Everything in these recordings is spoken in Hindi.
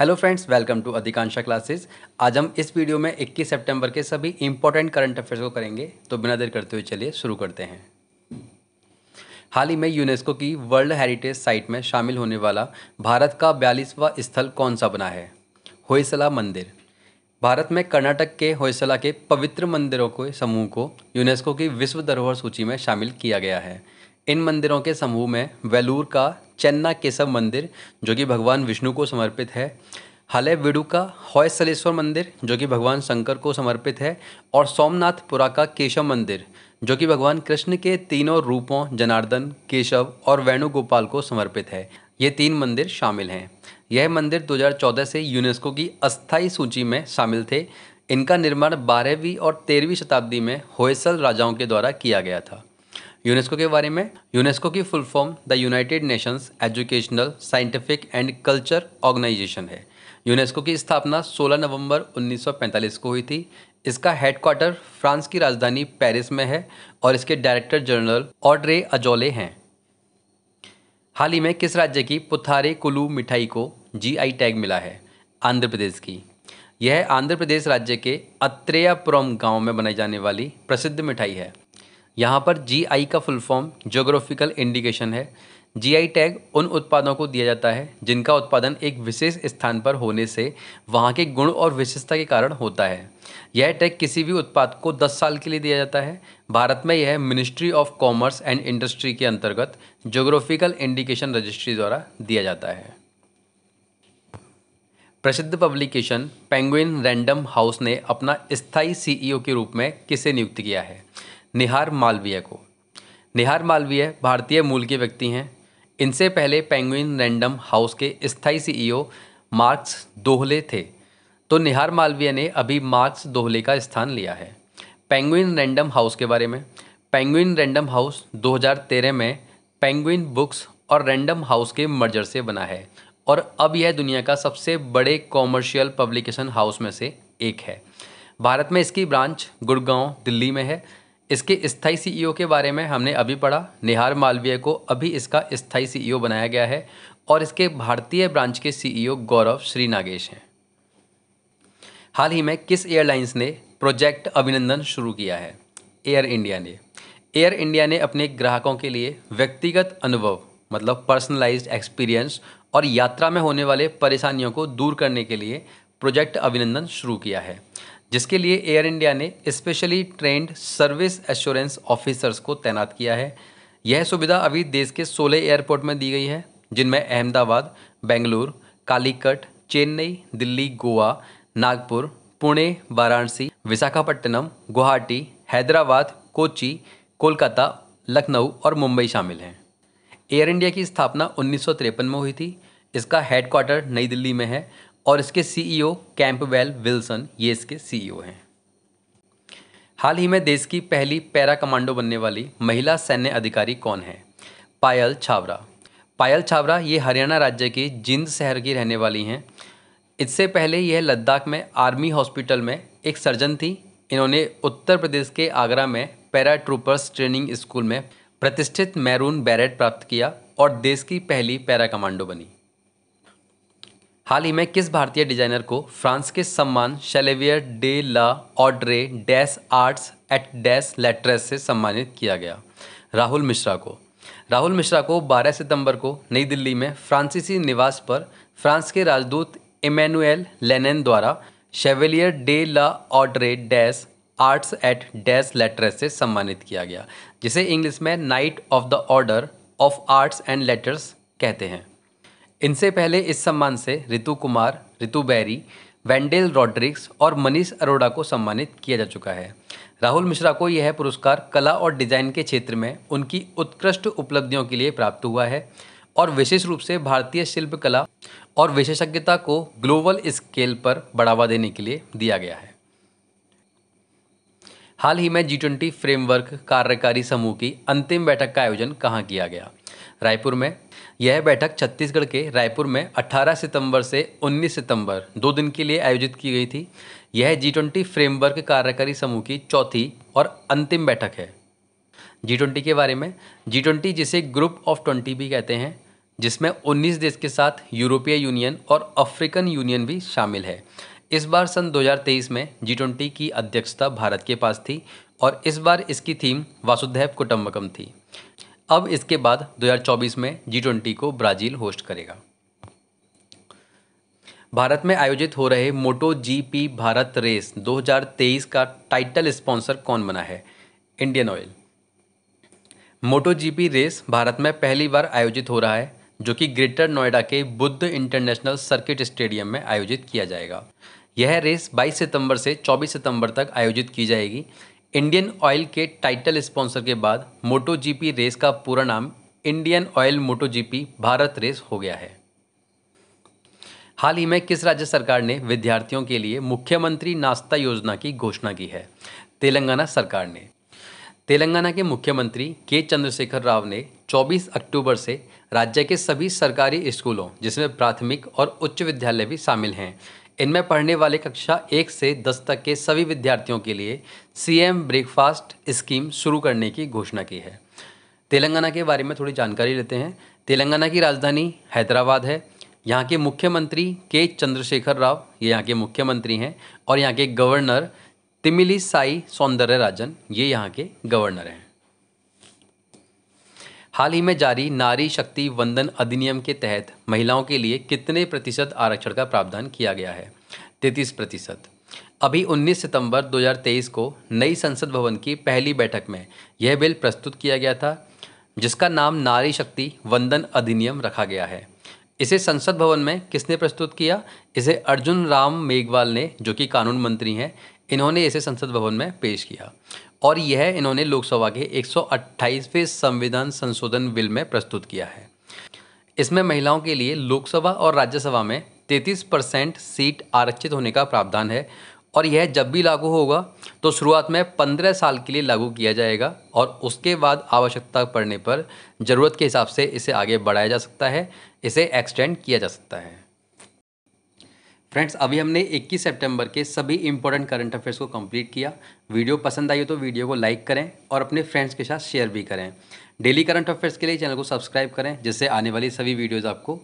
हेलो फ्रेंड्स वेलकम टू अधिकांशा क्लासेस आज हम इस वीडियो में 21 सितंबर के सभी इंपॉर्टेंट करंट अफेयर्स को करेंगे तो बिना देर करते हुए चलिए शुरू करते हैं हाल ही में यूनेस्को की वर्ल्ड हेरिटेज साइट में शामिल होने वाला भारत का बयालीसवा स्थल कौन सा बना है होयसला मंदिर भारत में कर्नाटक के होयसला के पवित्र मंदिरों के समूह को यूनेस्को की विश्व धरोहर सूची में शामिल किया गया है इन मंदिरों के समूह में वेलूर का चन्ना केशव मंदिर जो कि भगवान विष्णु को समर्पित है हलय विडुका हौसलेश्वर मंदिर जो कि भगवान शंकर को समर्पित है और सोमनाथपुरा का केशव मंदिर जो कि भगवान कृष्ण के तीनों रूपों जनार्दन केशव और वेणुगोपाल को समर्पित है ये तीन मंदिर शामिल हैं यह मंदिर 2014 से यूनेस्को की अस्थायी सूची में शामिल थे इनका निर्माण बारहवीं और तेरहवीं शताब्दी में होयसल राजाओं के द्वारा किया गया था यूनेस्को के बारे में यूनेस्को की full form the United Nations educational scientific and culture organization है यूनेस्को की स्थापना 16 नवंबर 1945 को हुई थी इसका हेडक्वार्टर फ्रांस की राजधानी पेरिस में है और इसके डायरेक्टर जनरल ऑड्रे अजोले हैं हाल ही में किस राज्य की पुथारे कुलू मिठाई को जी टैग मिला है आंध्र प्रदेश की यह आंध्र प्रदेश राज्य के अत्रेयापुरम गांव में बनाई जाने वाली प्रसिद्ध मिठाई है यहाँ पर जी का फुल फॉर्म जोग्राफिकल इंडिकेशन है जी टैग उन उत्पादों को दिया जाता है जिनका उत्पादन एक विशेष स्थान पर होने से वहाँ के गुण और विशेषता के कारण होता है यह टैग किसी भी उत्पाद को 10 साल के लिए दिया जाता है भारत में यह ministry of commerce and industry के अंतर्गत जोग्राफिकल इंडिकेशन रजिस्ट्री द्वारा दिया जाता है प्रसिद्ध पब्लिकेशन पेंगुइन रैंडम हाउस ने अपना स्थायी सीईओ e के रूप में किसे नियुक्त किया है निहार मालवीय को निहार मालवीय भारतीय मूल के व्यक्ति हैं इनसे पहले पेंगुइन रैंडम हाउस के स्थायी सीईओ मार्क्स दोहले थे तो निहार मालवीय ने अभी मार्क्स दोहले का स्थान लिया है पेंगुइन रैंडम हाउस के बारे में पेंगुइन रैंडम हाउस 2013 में पेंगुइन बुक्स और रैंडम हाउस के मर्जर से बना है और अब यह दुनिया का सबसे बड़े कॉमर्शियल पब्लिकेशन हाउस में से एक है भारत में इसकी ब्रांच गुड़गांव दिल्ली में है इसके स्थाई सीईओ e के बारे में हमने अभी पढ़ा निहार मालवीय को अभी इसका स्थाई सीईओ e बनाया गया है और इसके भारतीय ब्रांच के सीईओ e गौरव श्री नागेश हैं हाल ही में किस एयरलाइंस ने प्रोजेक्ट अभिनंदन शुरू किया है एयर इंडिया ने एयर इंडिया ने अपने ग्राहकों के लिए व्यक्तिगत अनुभव मतलब पर्सनलाइज एक्सपीरियंस और यात्रा में होने वाले परेशानियों को दूर करने के लिए प्रोजेक्ट अभिनंदन शुरू किया है जिसके लिए एयर इंडिया ने specially trained service assurance officers को तैनात किया है यह सुविधा अभी देश के सोलह एयरपोर्ट में दी गई है जिनमें अहमदाबाद बेंगलुरु कालीकट चेन्नई दिल्ली गोवा नागपुर पुणे वाराणसी विशाखापट्टनम गुवाहाटी हैदराबाद कोची कोलकाता लखनऊ और मुंबई शामिल हैं एयर इंडिया की स्थापना उन्नीस में हुई थी इसका हेडक्वार्टर नई दिल्ली में है और इसके सीईओ e कैंपवेल विल्सन ये इसके सीईओ e हैं हाल ही में देश की पहली पैरा कमांडो बनने वाली महिला सैन्य अधिकारी कौन है पायल छावरा पायल छावरा ये हरियाणा राज्य के जिंद शहर की रहने वाली हैं इससे पहले यह लद्दाख में आर्मी हॉस्पिटल में एक सर्जन थी इन्होंने उत्तर प्रदेश के आगरा में पैरा ट्रूपर्स ट्रेनिंग स्कूल में प्रतिष्ठित मैरून बैरेट प्राप्त किया और देश की पहली पैरा कमांडो बनी हाल ही में किस भारतीय डिजाइनर को फ्रांस के सम्मान Chevalier de la Ordre des Arts et des Lettres से सम्मानित किया गया राहुल मिश्रा को राहुल मिश्रा को 12 सितंबर को नई दिल्ली में फ्रांसीसी निवास पर फ्रांस के राजदूत इमैनुएल लेनेन द्वारा Chevalier de la Ordre des Arts et des Lettres से सम्मानित किया गया जिसे इंग्लिश में knight of the order of arts and letters कहते हैं इनसे पहले इस सम्मान से रितु कुमार रितु बैरी वैंडेल रॉड्रिक्स और मनीष अरोड़ा को सम्मानित किया जा चुका है राहुल मिश्रा को यह पुरस्कार कला और डिजाइन के क्षेत्र में उनकी उत्कृष्ट उपलब्धियों के लिए प्राप्त हुआ है और विशेष रूप से भारतीय शिल्पकला और विशेषज्ञता को ग्लोबल स्केल पर बढ़ावा देने के लिए दिया गया है हाल ही में जी ट्वेंटी फ्रेमवर्क कार्यकारी समूह की अंतिम बैठक का आयोजन कहाँ किया गया रायपुर में यह बैठक छत्तीसगढ़ के रायपुर में 18 सितंबर से 19 सितंबर दो दिन के लिए आयोजित की गई थी यह जी ट्वेंटी फ्रेमवर्क कार्यकारी समूह की चौथी और अंतिम बैठक है जी ट्वेंटी के बारे में जी ट्वेंटी जिसे ग्रुप ऑफ ट्वेंटी भी कहते हैं जिसमें 19 देश के साथ यूरोपीय यूनियन और अफ्रीकन यूनियन भी शामिल है इस बार सन 2023 में जी ट्वेंटी की अध्यक्षता भारत के पास थी और इस बार इसकी थीम वासुदेव कुटुम्बकम थी अब इसके बाद 2024 में जी ट्वेंटी को ब्राज़ील होस्ट करेगा भारत में आयोजित हो रहे मोटो जीपी भारत रेस 2023 का टाइटल स्पॉन्सर कौन बना है Indian Oil Moto GP race Bharat में पहली बार आयोजित हो रहा है जो कि ग्रेटर नोएडा के बुद्ध इंटरनेशनल सर्किट स्टेडियम में आयोजित किया जाएगा यह रेस 22 सितंबर से 24 सितंबर तक आयोजित की जाएगी इंडियन ऑयल के टाइटल स्पॉन्सर के बाद मोटो जीपी रेस का पूरा नाम Indian Oil Moto GP Bharat race हो गया है हाल ही में किस राज्य सरकार ने विद्यार्थियों के लिए मुख्यमंत्री नाश्ता योजना की घोषणा की है तेलंगाना सरकार ने तेलंगाना के मुख्यमंत्री के चंद्रशेखर राव ने 24 अक्टूबर से राज्य के सभी सरकारी स्कूलों जिसमें प्राथमिक और उच्च विद्यालय भी शामिल हैं इनमें पढ़ने वाले कक्षा एक से दस तक के सभी विद्यार्थियों के लिए सीएम ब्रेकफास्ट स्कीम शुरू करने की घोषणा की है तेलंगाना के बारे में थोड़ी जानकारी लेते हैं तेलंगाना की राजधानी हैदराबाद है यहाँ के मुख्यमंत्री के चंद्रशेखर राव ये यहाँ के मुख्यमंत्री हैं और यहाँ के गवर्नर तिमिली साई सौंदर्य राजन ये यहाँ के गवर्नर हैं हाल ही में जारी नारी शक्ति वंदन अधिनियम के तहत महिलाओं के लिए कितने प्रतिशत आरक्षण का प्रावधान किया गया है तैतीस प्रतिशत अभी 19 सितंबर 2023 को नई संसद भवन की पहली बैठक में यह बिल प्रस्तुत किया गया था जिसका नाम नारी शक्ति वंदन अधिनियम रखा गया है इसे संसद भवन में किसने प्रस्तुत किया इसे अर्जुन राम मेघवाल ने जो कि कानून मंत्री हैं इन्होंने इसे संसद भवन में पेश किया और यह इन्होंने लोकसभा के 128वें संविधान संशोधन बिल में प्रस्तुत किया है इसमें महिलाओं के लिए लोकसभा और राज्यसभा में 33 परसेंट सीट आरक्षित होने का प्रावधान है और यह जब भी लागू होगा तो शुरुआत में 15 साल के लिए लागू किया जाएगा और उसके बाद आवश्यकता पड़ने पर ज़रूरत के हिसाब से इसे आगे बढ़ाया जा सकता है इसे एक्सटेंड किया जा सकता है फ्रेंड्स अभी हमने 21 सितंबर के सभी इंपॉर्टेंट करंट अफेयर्स को कंप्लीट किया वीडियो पसंद आई हो तो वीडियो को लाइक करें और अपने फ्रेंड्स के साथ शेयर भी करें डेली करंट अफेयर्स के लिए चैनल को सब्सक्राइब करें जिससे आने वाली सभी वीडियोज़ आपको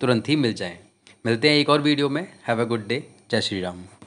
तुरंत ही मिल जाएँ मिलते हैं एक और वीडियो में हैव अ गुड डे जय श्री राम